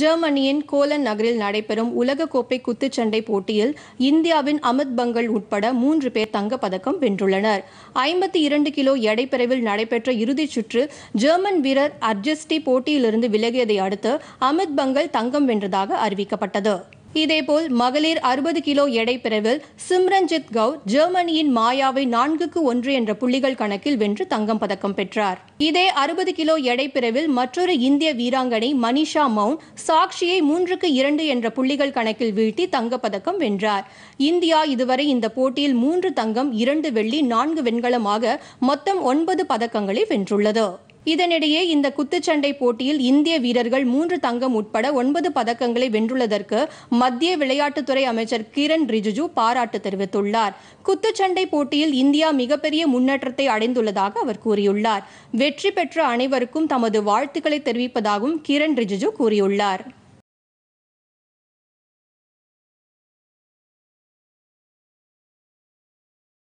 ஜெர்மனியின் கோலன் நகரில் நடைபெறும் உலகக்கோப்பை குத்துச்சண்டை போட்டியில் இந்தியாவின் அமித் பங்கல் உட்பட மூன்று பேர் தங்கப்பதக்கம் வென்றுள்ளனர் ஐம்பத்தி இரண்டு கிலோ எடைப்பிரிவில் நடைபெற்ற இறுதிச் சுற்று ஜெர்மன் வீரர் அர்ஜெஸ்டி போட்டியிலிருந்து விலகியதை அடுத்து அமித் பங்கல் தங்கம் வென்றதாக அறிவிக்கப்பட்டது இதேபோல் மகளிர் அறுபது கிலோ எடை பிரிவில் சிம்ரன்ஜித் கவுர் ஜெர்மனியின் மாயாவை நான்குக்கு ஒன்று என்ற புள்ளிகள் கணக்கில் வென்று தங்கம் பதக்கம் பெற்றார் இதே அறுபது கிலோ எடை பிரிவில் மற்றொரு இந்திய வீராங்கனை மனிஷா மவுன் சாக்ஷியை மூன்றுக்கு இரண்டு என்ற புள்ளிகள் கணக்கில் வீழ்த்தி தங்கப்பதக்கம் வென்றார் இந்தியா இதுவரை இந்த போட்டியில் மூன்று தங்கம் இரண்டு வெள்ளி நான்கு வெண்கலமாக மொத்தம் ஒன்பது பதக்கங்களை வென்றுள்ளது இதனிடையே இந்த குத்துச்சண்டை போட்டியில் இந்திய வீரர்கள் மூன்று தங்கம் உட்பட ஒன்பது பதக்கங்களை வென்றுள்ளதற்கு மத்திய விளையாட்டுத்துறை அமைச்சர் கிரண் ரிஜிஜு பாராட்டு தெரிவித்துள்ளார் குத்துச்சண்டை போட்டியில் இந்தியா மிகப்பெரிய முன்னேற்றத்தை அடைந்துள்ளதாக அவர் கூறியுள்ளார் வெற்றி பெற்ற அனைவருக்கும் தமது வாழ்த்துக்களை தெரிவிப்பதாகவும் கிரண் ரிஜிஜு கூறியுள்ளார்